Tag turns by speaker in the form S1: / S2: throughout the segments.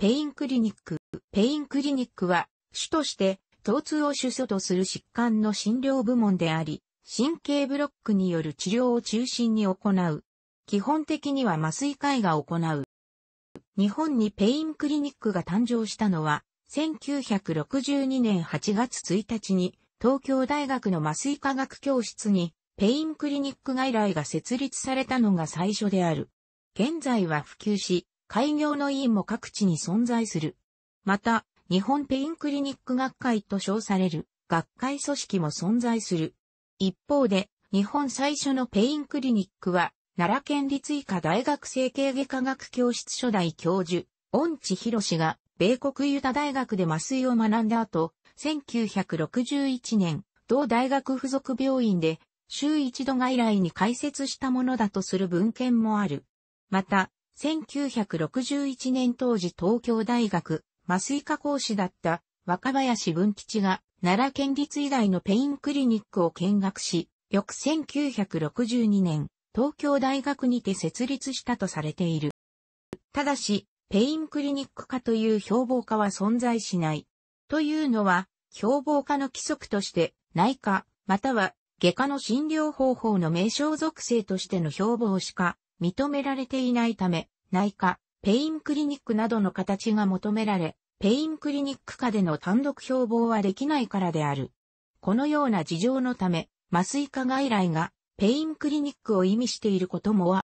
S1: ペインクリニック。ペインクリニックは、主として、疼痛を主訴とする疾患の診療部門であり、神経ブロックによる治療を中心に行う。基本的には麻酔科医が行う。日本にペインクリニックが誕生したのは、1962年8月1日に、東京大学の麻酔科学教室に、ペインクリニック外来が設立されたのが最初である。現在は普及し、開業の委員も各地に存在する。また、日本ペインクリニック学会と称される学会組織も存在する。一方で、日本最初のペインクリニックは、奈良県立医科大学整形外科学教室初代教授、恩地博士が、米国ユタ大学で麻酔を学んだ後、1961年、同大学附属病院で、週一度外来に開設したものだとする文献もある。また、1961年当時東京大学、麻酔科講師だった若林文吉が奈良県立医大のペインクリニックを見学し、翌1962年、東京大学にて設立したとされている。ただし、ペインクリニック科という標榜科は存在しない。というのは、標榜科の規則として、内科、または外科の診療方法の名称属性としての標榜しか認められていないため、内科、ペインクリニックなどの形が求められ、ペインクリニック下での単独標榜はできないからである。このような事情のため、麻酔科外来がペインクリニックを意味していることもは、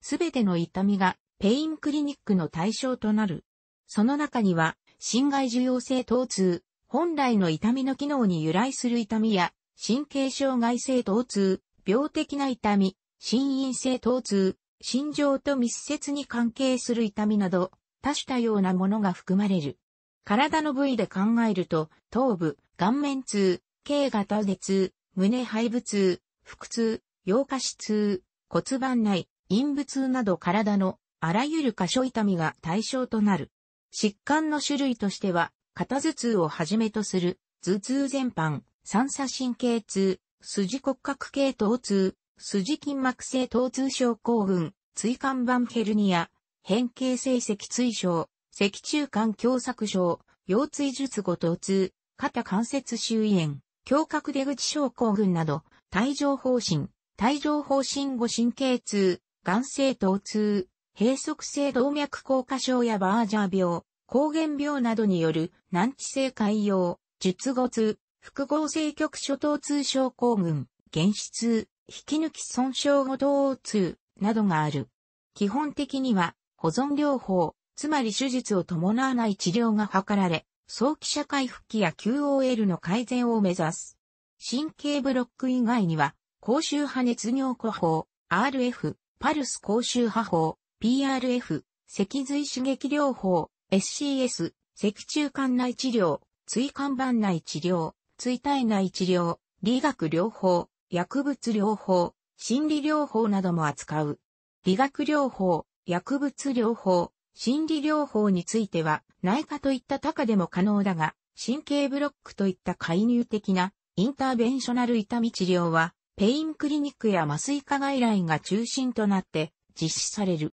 S1: すべての痛みがペインクリニックの対象となる。その中には、心外受容性疼痛、本来の痛みの機能に由来する痛みや、神経障害性疼痛、病的な痛み、心因性疼痛、心情と密接に関係する痛みなど、多種多様なものが含まれる。体の部位で考えると、頭部、顔面痛、軽型で痛、胸背部痛、腹痛、腰下肢痛、骨盤内、陰部痛など体のあらゆる箇所痛みが対象となる。疾患の種類としては、肩頭痛をはじめとする、頭痛全般、三叉神経痛、筋骨格系統痛、筋筋膜性疼痛症候群、椎間板ヘルニア、変形性脊椎症、脊柱管狭窄症、腰椎術後疼痛、肩関節周囲炎、胸郭出口症候群など、帯状方針、帯状方針後神経痛、眼性疼痛、閉塞性動脈硬化症やバージャー病、抗原病などによる難治性潰瘍、術後痛、複合性局所疼痛症候群、原始痛、引き抜き損傷後疼痛などがある。基本的には保存療法、つまり手術を伴わない治療が図られ、早期社会復帰や QOL の改善を目指す。神経ブロック以外には、高周波熱尿庫法、RF、パルス高周波法、PRF、脊髄刺激療法、SCS、脊柱管内治療、椎間板内治療、椎体内治療、理学療法、薬物療法、心理療法なども扱う。理学療法、薬物療法、心理療法については、内科といった他でも可能だが、神経ブロックといった介入的なインターベンショナル痛み治療は、ペインクリニックや麻酔科外来が中心となって実施される。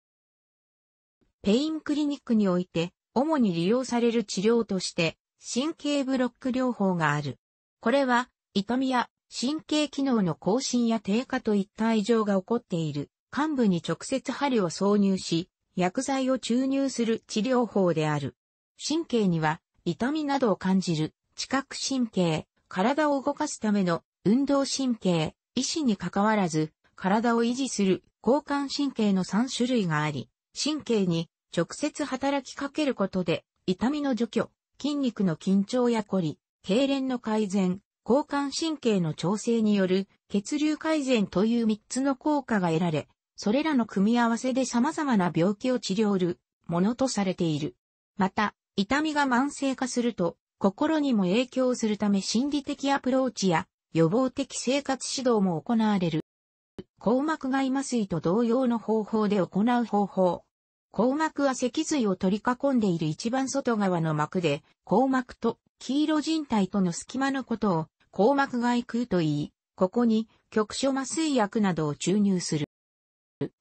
S1: ペインクリニックにおいて、主に利用される治療として、神経ブロック療法がある。これは、痛みや神経機能の更新や低下といった異常が起こっている患部に直接針を挿入し、薬剤を注入する治療法である。神経には痛みなどを感じる知覚神経、体を動かすための運動神経、意志に関わらず体を維持する交感神経の3種類があり、神経に直接働きかけることで痛みの除去、筋肉の緊張やこり、痙攣の改善、交感神経の調整による血流改善という3つの効果が得られ、それらの組み合わせで様々な病気を治療るものとされている。また、痛みが慢性化すると、心にも影響するため心理的アプローチや予防的生活指導も行われる。硬膜外麻酔と同様の方法で行う方法。硬膜は脊髄を取り囲んでいる一番外側の膜で、硬膜と黄色人体との隙間のことを硬膜外空といい、ここに局所麻酔薬などを注入する。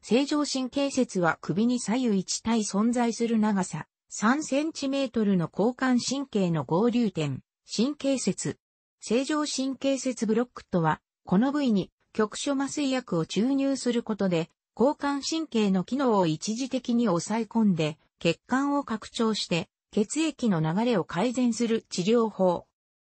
S1: 正常神経節は首に左右一体存在する長さ3センチメートルの交換神経の合流点、神経節。正常神経節ブロックとは、この部位に局所麻酔薬を注入することで、交感神経の機能を一時的に抑え込んで、血管を拡張して、血液の流れを改善する治療法。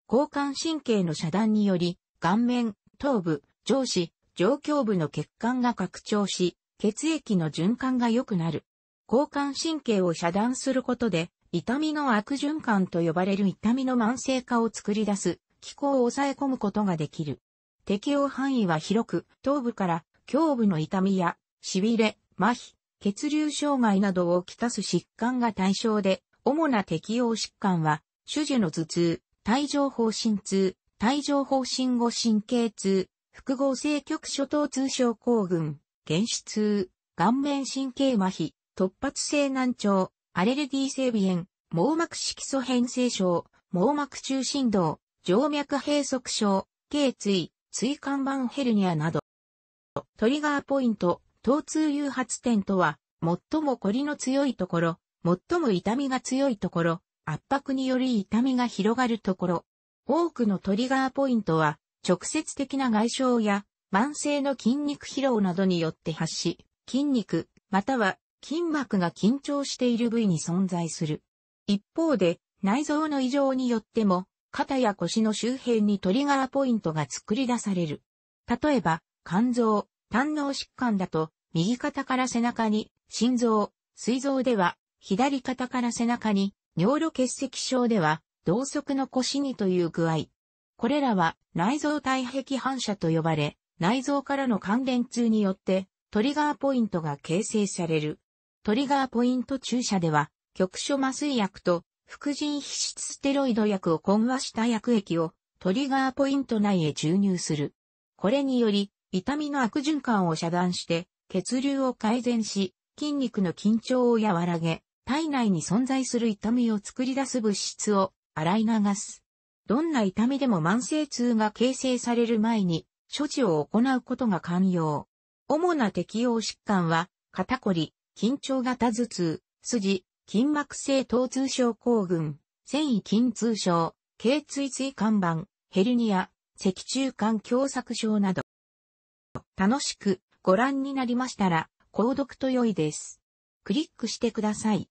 S1: 交感神経の遮断により、顔面、頭部、上肢、上胸部の血管が拡張し、血液の循環が良くなる。交感神経を遮断することで、痛みの悪循環と呼ばれる痛みの慢性化を作り出す、気候を抑え込むことができる。適応範囲は広く、頭部から胸部の痛みや、痺れ、麻痺、血流障害などをきたす疾患が対象で、主な適応疾患は、手術の頭痛、帯状方針痛、帯状方針後神経痛、複合性局所等通症候群、原始痛、顔面神経麻痺、突発性難聴、アレルギー性鼻炎、網膜色素変性症、網膜中振動、静脈閉塞症、頸椎、椎間板ヘルニアなど。トリガーポイント、疼痛誘発点とは、最もコリの強いところ、最も痛みが強いところ、圧迫により痛みが広がるところ。多くのトリガーポイントは、直接的な外傷や、慢性の筋肉疲労などによって発し、筋肉、または筋膜が緊張している部位に存在する。一方で、内臓の異常によっても、肩や腰の周辺にトリガーポイントが作り出される。例えば、肝臓、胆脳疾患だと、右肩から背中に、心臓、膵臓では、左肩から背中に、尿路結石症では、同側の腰にという具合。これらは内臓体壁反射と呼ばれ、内臓からの関連痛によってトリガーポイントが形成される。トリガーポイント注射では、局所麻酔薬と副腎皮質ステロイド薬を混和した薬液をトリガーポイント内へ注入する。これにより、痛みの悪循環を遮断して、血流を改善し、筋肉の緊張を和らげ、体内に存在する痛みを作り出す物質を洗い流す。どんな痛みでも慢性痛が形成される前に処置を行うことが肝要。主な適応疾患は、肩こり、緊張型頭痛、筋、筋膜性疼痛症候群、繊維筋痛症、頸椎椎間板、ヘルニア、脊柱管狭窄症など。楽しくご覧になりましたら、購読と良いです。クリックしてください。